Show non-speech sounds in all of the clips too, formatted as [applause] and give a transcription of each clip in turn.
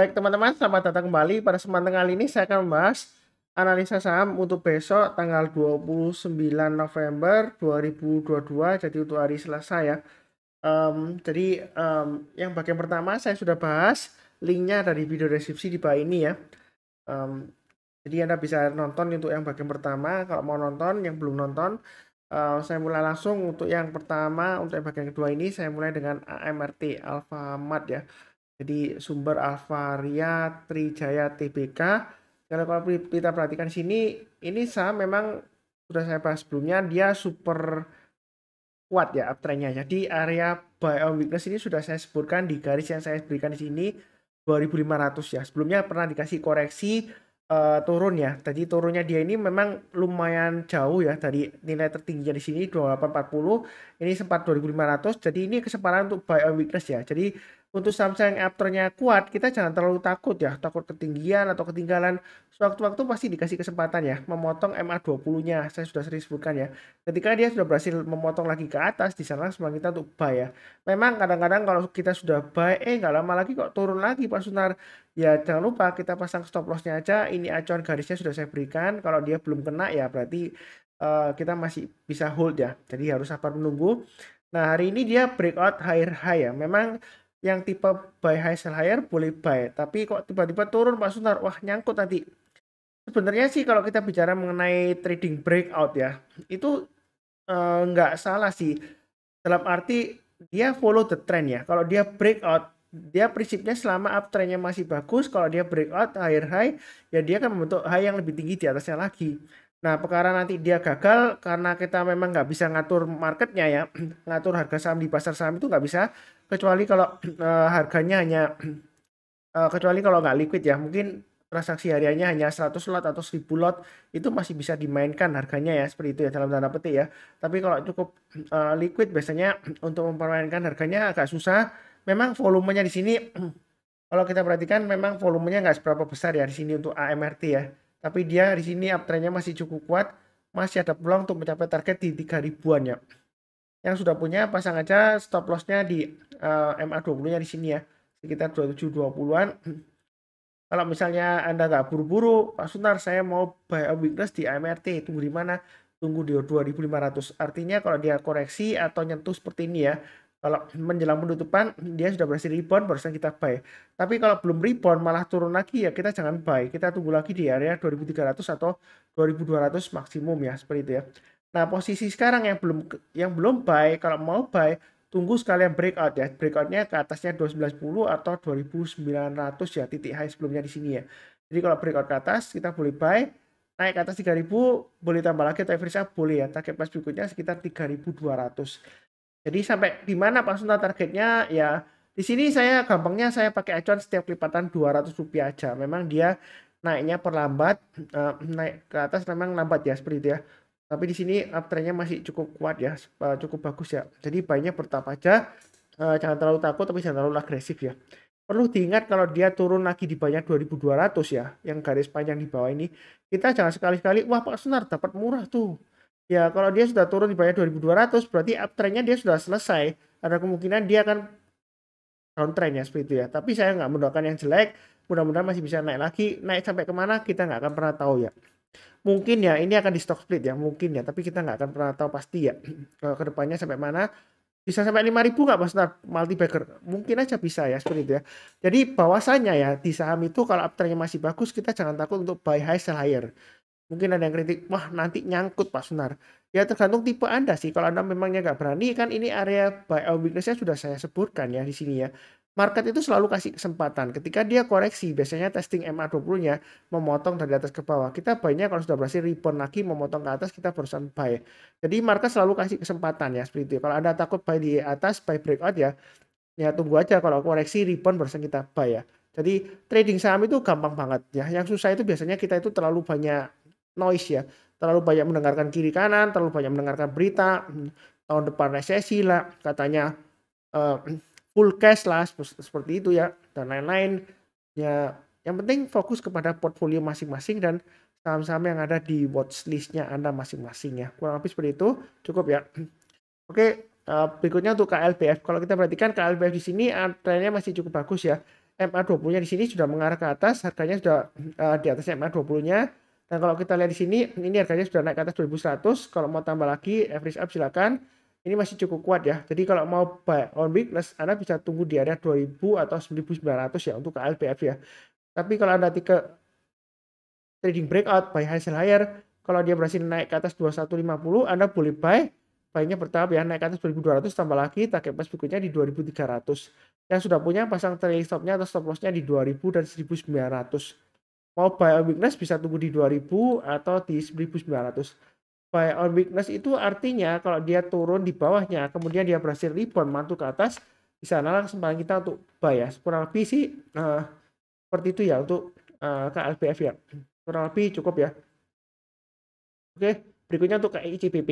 Baik teman-teman, selamat datang kembali. Pada kesempatan kali ini saya akan membahas analisa saham untuk besok tanggal 29 November 2022. Jadi untuk hari Selasa ya. Um, jadi um, yang bagian pertama saya sudah bahas linknya dari video deskripsi di bawah ini ya. Um, jadi Anda bisa nonton untuk yang bagian pertama. Kalau mau nonton, yang belum nonton, uh, saya mulai langsung untuk yang pertama. Untuk yang bagian kedua ini saya mulai dengan AMRT, Alfamart ya. Jadi sumber Alvaria Trijaya TBK. Kalau, kita perhatikan sini, ini saham memang sudah saya bahas sebelumnya, dia super kuat ya uptrendnya. Jadi area buy on weakness ini sudah saya sebutkan di garis yang saya berikan di sini 2500 ya. Sebelumnya pernah dikasih koreksi uh, turun ya. Tadi turunnya dia ini memang lumayan jauh ya dari nilai tertingginya di sini 2840. Ini sempat 2500. Jadi ini kesempatan untuk buy on weakness ya. Jadi untuk saham-saham yang uptrendnya kuat, kita jangan terlalu takut ya, takut ketinggian atau ketinggalan. Sewaktu-waktu pasti dikasih kesempatan ya, memotong MA20-nya, saya sudah sering sebutkan ya. Ketika dia sudah berhasil memotong lagi ke atas, di sana semangat kita untuk buy ya. Memang kadang-kadang kalau kita sudah buy, eh nggak lama lagi kok turun lagi Pak Sunar. Ya jangan lupa kita pasang stop loss-nya aja, ini acuan garisnya sudah saya berikan. Kalau dia belum kena ya berarti uh, kita masih bisa hold ya. Jadi harus sabar menunggu. Nah hari ini dia breakout higher high ya. Memang yang tipe buy high sell higher boleh buy tapi kok tiba-tiba turun Pak Sunar, wah nyangkut nanti sebenarnya sih kalau kita bicara mengenai trading breakout ya itu eh, nggak salah sih dalam arti dia follow the trend ya kalau dia breakout dia prinsipnya selama uptrendnya masih bagus kalau dia breakout higher high ya dia akan membentuk high yang lebih tinggi di atasnya lagi Nah, perkara nanti dia gagal karena kita memang nggak bisa ngatur marketnya ya, [clears throat] ngatur harga saham di pasar saham itu nggak bisa, kecuali kalau uh, [clears throat] harganya hanya, uh, [clears throat] kecuali kalau nggak liquid ya, mungkin transaksi hariannya hanya 100 lot atau 1000 lot, itu masih bisa dimainkan harganya ya, seperti itu ya dalam tanda petik ya. Tapi kalau cukup uh, liquid biasanya untuk mempermainkan harganya agak susah, memang volumenya di sini, kalau kita perhatikan memang volumenya nggak seberapa besar ya di sini untuk AMRT ya tapi dia di sini uptrendnya masih cukup kuat, masih ada peluang untuk mencapai target di 3000-an ya. Yang sudah punya pasang aja stop lossnya di uh, eh, MA20-nya di sini ya, sekitar 2720-an. [clears throat] Kalau misalnya Anda nggak buru-buru, Pak Sunar, saya mau buy a weakness di MRT, tunggu di mana? Tunggu di 2500. Artinya kalau dia koreksi atau nyentuh seperti ini ya, kalau menjelang penutupan dia sudah berhasil rebound barusan kita buy. Tapi kalau belum rebound malah turun lagi ya kita jangan buy. Kita tunggu lagi di area 2300 atau 2200 maksimum ya seperti itu ya. Nah, posisi sekarang yang belum yang belum buy kalau mau buy tunggu sekalian breakout ya. Breakoutnya ke atasnya 2910 atau 2900 ya titik high sebelumnya di sini ya. Jadi kalau breakout ke atas kita boleh buy naik ke atas 3000 boleh tambah lagi atau average boleh ya. Target price berikutnya sekitar 3200. Jadi sampai di mana Pak Sunta targetnya ya di sini saya gampangnya saya pakai acuan setiap lipatan 200 rupiah aja. Memang dia naiknya perlambat, uh, naik ke atas memang lambat ya seperti itu ya. Tapi di sini uptrendnya masih cukup kuat ya, eh, cukup bagus ya. Jadi banyak bertahap aja, uh, jangan terlalu takut tapi jangan terlalu agresif ya. Perlu diingat kalau dia turun lagi di banyak 2200 ya, yang garis panjang di bawah ini, kita jangan sekali-kali, wah Pak Sunar dapat murah tuh Ya, kalau dia sudah turun di dua 2200, berarti uptrendnya dia sudah selesai. Ada kemungkinan dia akan downtrend ya, seperti itu ya. Tapi saya nggak mendoakan yang jelek, mudah-mudahan masih bisa naik lagi. Naik sampai kemana kita nggak akan pernah tahu ya. Mungkin ya, ini akan di stock split ya, mungkin ya. Tapi kita nggak akan pernah tahu pasti ya, [clears throat] kalau kedepannya sampai mana. Bisa sampai 5000 nggak Mas multi-bagger? Mungkin aja bisa ya, seperti itu ya. Jadi bahwasanya ya, di saham itu kalau uptrendnya masih bagus, kita jangan takut untuk buy high, sell higher Mungkin ada yang kritik, wah nanti nyangkut Pak Sunar. Ya tergantung tipe Anda sih. Kalau Anda memangnya nggak berani, kan ini area buy our weakness sudah saya sebutkan ya di sini ya. Market itu selalu kasih kesempatan. Ketika dia koreksi, biasanya testing MA20-nya memotong dari atas ke bawah. Kita banyak kalau sudah berhasil rebound lagi, memotong ke atas, kita barusan buy. Jadi market selalu kasih kesempatan ya, seperti itu. Ya. Kalau Anda takut buy di atas, buy breakout ya, ya tunggu aja kalau koreksi rebound barusan kita buy ya. Jadi trading saham itu gampang banget ya. Yang susah itu biasanya kita itu terlalu banyak noise ya terlalu banyak mendengarkan kiri kanan terlalu banyak mendengarkan berita hmm, tahun depan resesi lah katanya uh, [clears throat] full cash lah seperti itu ya dan lain-lain ya yang penting fokus kepada portfolio masing-masing dan saham-saham yang ada di watch listnya anda masing-masing ya kurang lebih seperti itu cukup ya [clears throat] oke eh, berikutnya untuk KLBF kalau kita perhatikan KLBF di sini eh, trennya masih cukup bagus ya MA 20-nya di sini sudah mengarah ke atas harganya sudah uh, di atas MA 20-nya dan kalau kita lihat di sini, ini harganya sudah naik ke atas 2100. Kalau mau tambah lagi, average up silakan. Ini masih cukup kuat ya. Jadi kalau mau buy on weakness, Anda bisa tunggu di area 2000 atau 1900 ya untuk KLPF ya. Tapi kalau Anda tiga trading breakout, buy high sell higher, kalau dia berhasil naik ke atas 2150, Anda boleh buy. Baiknya bertahap ya, naik ke atas 2200 tambah lagi target price berikutnya di 2300. Yang sudah punya pasang trailing stopnya atau stop lossnya di 2000 dan 1900 buy on weakness bisa tunggu di 2000 atau di 1900. Buy on weakness itu artinya kalau dia turun di bawahnya, kemudian dia berhasil rebound mantul ke atas, di sana langsung kita untuk buy ya. Kurang lebih sih nah seperti itu ya untuk uh, eh, KLBF ya. Kurang lebih cukup ya. Oke, berikutnya untuk KICPP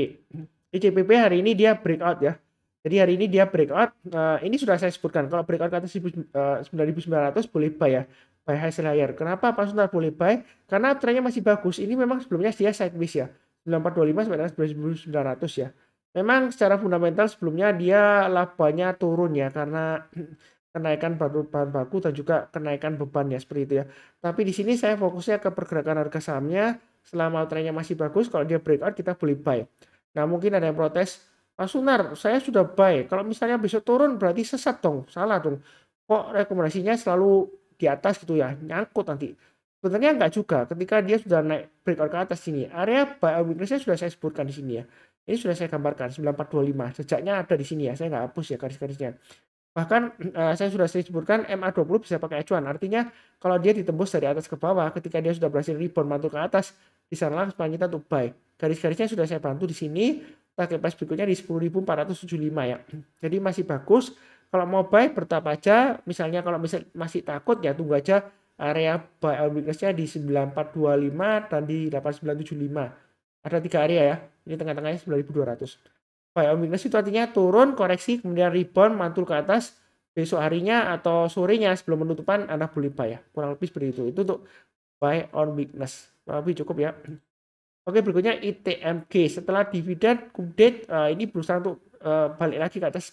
ICPP hari ini dia breakout ya. Jadi hari ini dia breakout. Uh, ini sudah saya sebutkan. Kalau breakout ke atas 9900 boleh buy ya buy high sell higher. Kenapa pasar boleh buy? Karena trennya masih bagus. Ini memang sebelumnya dia sideways ya. 9425 sampai 9900 ya. Memang secara fundamental sebelumnya dia labanya turun ya karena [clears throat] kenaikan bahan baku dan juga kenaikan beban ya seperti itu ya. Tapi di sini saya fokusnya ke pergerakan harga sahamnya selama trennya masih bagus kalau dia breakout kita boleh buy. Nah, mungkin ada yang protes, "Pak Sunar, saya sudah buy. Kalau misalnya besok turun berarti sesat dong. Salah dong. Kok rekomendasinya selalu di atas gitu ya nyangkut nanti sebenarnya enggak juga ketika dia sudah naik breakout ke atas sini area buy weaknessnya sudah saya sebutkan di sini ya ini sudah saya gambarkan 9425 sejaknya ada di sini ya saya nggak hapus ya garis-garisnya bahkan uh, saya sudah saya sebutkan MA20 bisa pakai acuan artinya kalau dia ditembus dari atas ke bawah ketika dia sudah berhasil rebound mantul ke atas di sana langsung kita untuk buy garis-garisnya sudah saya bantu di sini target price berikutnya di 10.475 ya. Jadi masih bagus. Kalau mau buy bertahap aja, misalnya kalau misal masih takut ya tunggu aja area buy on weakness-nya di 9425 dan di 8975. Ada tiga area ya. Ini tengah-tengahnya 9200. Buy on weakness itu artinya turun, koreksi, kemudian rebound, mantul ke atas besok harinya atau sorenya sebelum penutupan Anda boleh buy ya. Kurang lebih seperti itu. Itu untuk buy on weakness. Kurang lebih cukup ya. Oke, berikutnya ITMG. Setelah dividen, kumdate, uh, ini berusaha untuk uh, balik lagi ke atas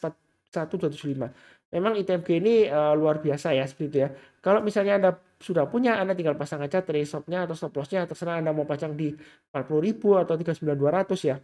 1275. Memang ITMG ini uh, luar biasa ya, seperti itu ya. Kalau misalnya Anda sudah punya, Anda tinggal pasang aja trace atau stop lossnya, terserah Anda mau pasang di 40.000 atau 39.200 ya.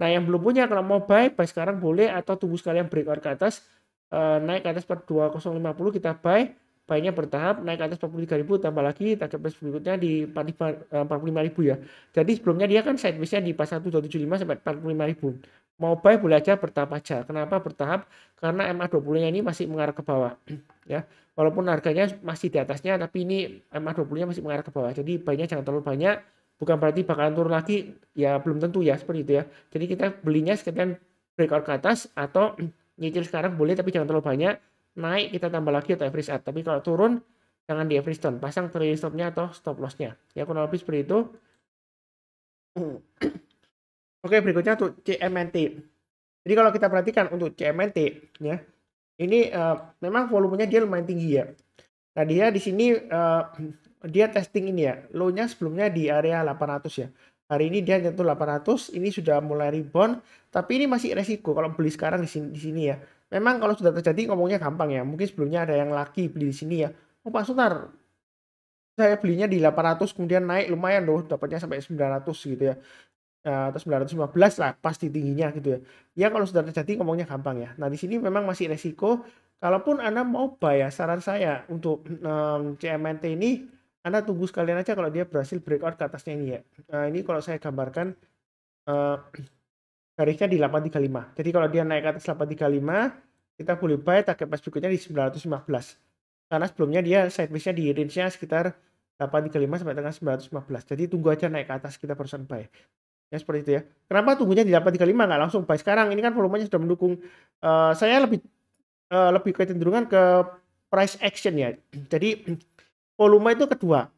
Nah, yang belum punya, kalau mau buy, buy sekarang boleh atau tunggu sekalian breakout ke atas, uh, naik ke atas per 2050 kita buy, baiknya bertahap naik ke atas 43.000 tambah lagi target price berikutnya di 45.000 ya. Jadi sebelumnya dia kan sideways-nya di pas 1275 sampai 45.000. Mau buy boleh aja bertahap aja. Kenapa bertahap? Karena MA20-nya ini masih mengarah ke bawah [clears throat] ya. Walaupun harganya masih di atasnya tapi ini MA20-nya masih mengarah ke bawah. Jadi baiknya jangan terlalu banyak. Bukan berarti bakal turun lagi, ya belum tentu ya seperti itu ya. Jadi kita belinya sekalian breakout ke atas atau [clears throat] nyicil sekarang boleh tapi jangan terlalu banyak naik kita tambah lagi atau average at. tapi kalau turun jangan di average down pasang trailing stopnya atau stop lossnya ya kurang lebih seperti itu [clears throat] oke berikutnya untuk CMNT jadi kalau kita perhatikan untuk CMNT ya ini uh, memang volumenya dia lumayan tinggi ya nah dia di sini uh, dia testing ini ya low-nya sebelumnya di area 800 ya hari ini dia jatuh 800 ini sudah mulai rebound tapi ini masih resiko kalau beli sekarang di sini, di sini ya Memang kalau sudah terjadi ngomongnya gampang ya. Mungkin sebelumnya ada yang laki beli di sini ya. Oh Pak Sutar, saya belinya di 800 kemudian naik lumayan loh dapatnya sampai 900 gitu ya, ya atau 915 lah pasti tingginya gitu ya. Ya kalau sudah terjadi ngomongnya gampang ya. Nah di sini memang masih resiko. Kalaupun Anda mau buy ya saran saya untuk um, CMNT ini Anda tunggu sekalian aja kalau dia berhasil breakout ke atasnya ini ya. Nah ini kalau saya gambarkan uh, eh, garisnya [clears throat] di 835. Jadi kalau dia naik ke atas 835 kita boleh buy target price berikutnya di 915 karena sebelumnya dia sideways-nya di range-nya sekitar 835 sampai dengan 915 jadi tunggu aja naik ke atas kita perusahaan buy ya seperti itu ya kenapa tunggunya di 835 nggak langsung buy sekarang ini kan volumenya sudah mendukung uh, saya lebih uh, lebih kecenderungan ke price action ya jadi volume itu kedua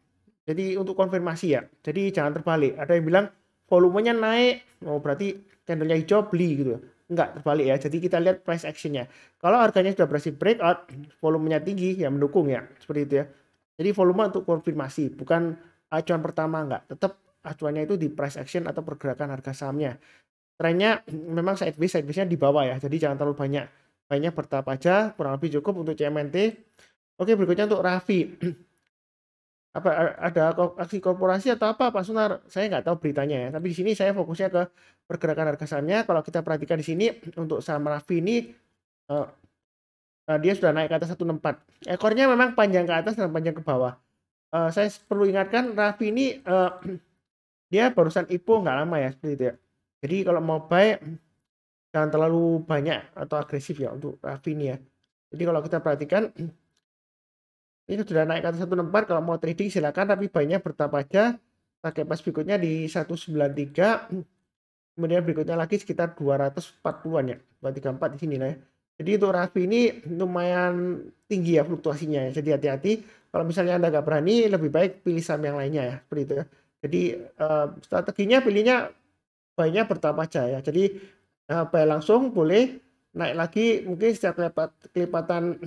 jadi untuk konfirmasi ya jadi jangan terbalik ada yang bilang volumenya naik oh berarti candlenya hijau beli gitu ya Enggak, terbalik ya. Jadi kita lihat price actionnya. Kalau harganya sudah berhasil breakout, volumenya tinggi, ya mendukung ya. Seperti itu ya. Jadi volume untuk konfirmasi, bukan acuan pertama enggak. Tetap acuannya itu di price action atau pergerakan harga sahamnya. Trennya memang sideways, sidewaysnya di bawah ya. Jadi jangan terlalu banyak. Banyak bertahap aja, kurang lebih cukup untuk CMNT. Oke, berikutnya untuk Raffi apa ada aksi korporasi atau apa Pak Sunar? Saya nggak tahu beritanya ya. Tapi di sini saya fokusnya ke pergerakan harga sahamnya. Kalau kita perhatikan di sini untuk saham Rafi ini uh, uh, dia sudah naik ke atas 164. Ekornya memang panjang ke atas dan panjang ke bawah. Uh, saya perlu ingatkan Rafi ini uh, [clears throat] dia barusan IPO nggak lama ya seperti itu ya. Jadi kalau mau buy jangan terlalu banyak atau agresif ya untuk Rafi ini ya. Jadi kalau kita perhatikan [clears throat] Ini sudah naik ke atas 164 kalau mau trading silakan tapi banyak bertahap aja pakai pas berikutnya di 193 kemudian berikutnya lagi sekitar 240-an ya 234 di sini lah ya jadi itu Raffi ini lumayan tinggi ya fluktuasinya ya jadi hati-hati kalau misalnya anda nggak berani lebih baik pilih saham yang lainnya ya seperti itu ya jadi uh, strateginya pilihnya banyak bertahap aja ya jadi uh, eh, bayar langsung boleh naik lagi mungkin setiap kelipatan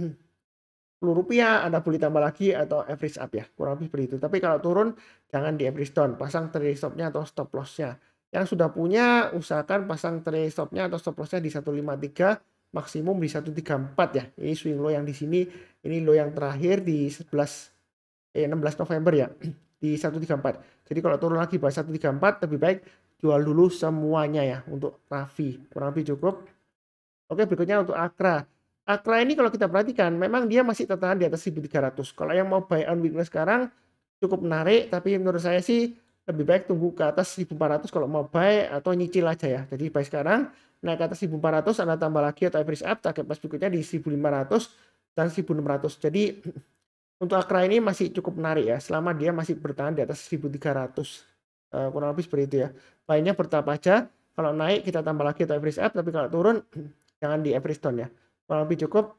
rupiah, Anda beli tambah lagi atau average up ya, kurang lebih seperti itu. Tapi kalau turun, jangan di average down, pasang trade stopnya atau stop lossnya. Yang sudah punya, usahakan pasang trade stopnya atau stop lossnya di 153, maksimum di 134 ya. Ini swing low yang di sini, ini low yang terakhir di 11, eh, 16 November ya, [clears throat] di 134. Jadi kalau turun lagi bahas 134, lebih baik jual dulu semuanya ya untuk Raffi. Kurang lebih cukup. Oke, berikutnya untuk Akra. Akra ini kalau kita perhatikan, memang dia masih tertahan di atas 1300. Kalau yang mau buy on weakness sekarang cukup menarik, tapi menurut saya sih lebih baik tunggu ke atas 1400 kalau mau buy atau nyicil aja ya. Jadi buy sekarang, naik ke atas 1400, Anda tambah lagi atau average up, target pas berikutnya di 1500 dan 1600. Jadi untuk Akra ini masih cukup menarik ya, selama dia masih bertahan di atas 1300. Uh, eh, kurang lebih seperti itu ya. Lainnya bertahap aja, kalau naik kita tambah lagi atau average up, tapi kalau turun [clears throat] jangan di average down ya kurang lebih cukup.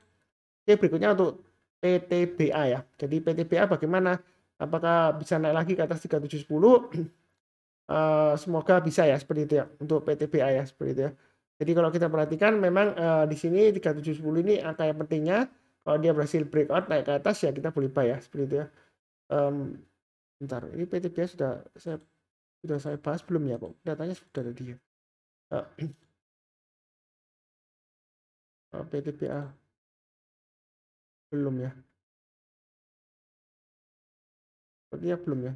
Oke, berikutnya untuk PTBA ya. Jadi PTBA bagaimana? Apakah bisa naik lagi ke atas 3710? Uh, [clears throat] eh, semoga bisa ya seperti itu ya untuk PTBA ya seperti itu ya. Jadi kalau kita perhatikan memang uh, di sini 3710 ini angka yang pentingnya kalau dia berhasil breakout naik ke atas ya kita boleh buy ya seperti itu ya. Um, bentar, ini PTBA sudah saya sudah saya bahas belum ya kok. Datanya sudah ada dia. [clears throat] Uh, Eh, PTPA belum ya sepertinya belum ya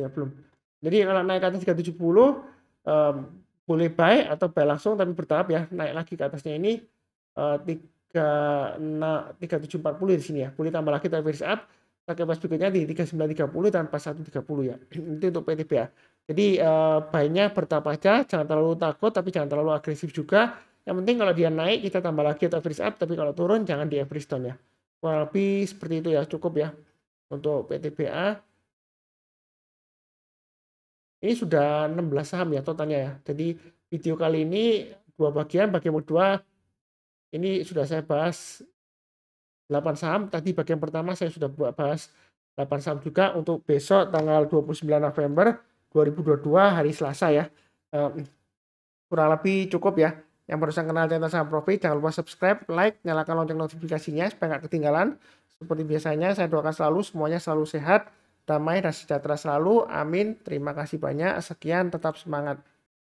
ya belum jadi kalau naik ke atas 370 um, boleh buy atau buy langsung tapi bertahap ya naik lagi ke atasnya ini uh, 3, 3740 di sini ya boleh tambah lagi tapi up pakai pas berikutnya di 3930 dan pas 130 ya. [clears throat] Itu untuk PTPA. Jadi eh, baiknya bertahap aja, jangan terlalu takut tapi jangan terlalu agresif juga. Yang penting kalau dia naik kita tambah lagi atau freeze up, tapi kalau turun jangan di average down ya. Kurang lebih seperti itu ya, cukup ya untuk PTBA. Ini sudah 16 saham ya totalnya ya. Jadi video kali ini dua bagian, bagian kedua ini sudah saya bahas 8 saham. Tadi bagian pertama saya sudah bahas 8 saham juga untuk besok tanggal 29 November 2022 hari Selasa ya. Um, kurang lebih cukup ya. Yang barusan kenal tentang saham profit, jangan lupa subscribe, like, nyalakan lonceng notifikasinya supaya nggak ketinggalan. Seperti biasanya, saya doakan selalu semuanya selalu sehat, damai dan sejahtera selalu. Amin. Terima kasih banyak. Sekian, tetap semangat.